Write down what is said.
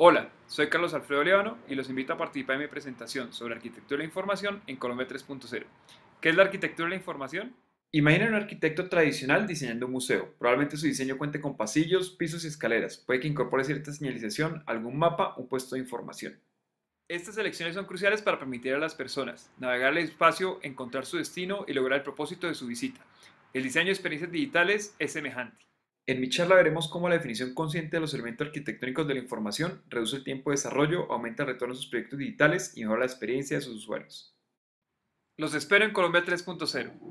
Hola, soy Carlos Alfredo Levano y los invito a participar en mi presentación sobre arquitectura de la información en Colombia 3.0. ¿Qué es la arquitectura de la información? Imaginen un arquitecto tradicional diseñando un museo. Probablemente su diseño cuente con pasillos, pisos y escaleras. Puede que incorpore cierta señalización, algún mapa, un puesto de información. Estas elecciones son cruciales para permitir a las personas navegar el espacio, encontrar su destino y lograr el propósito de su visita. El diseño de experiencias digitales es semejante. En mi charla veremos cómo la definición consciente de los elementos arquitectónicos de la información reduce el tiempo de desarrollo, aumenta el retorno de sus proyectos digitales y mejora la experiencia de sus usuarios. Los espero en Colombia 3.0.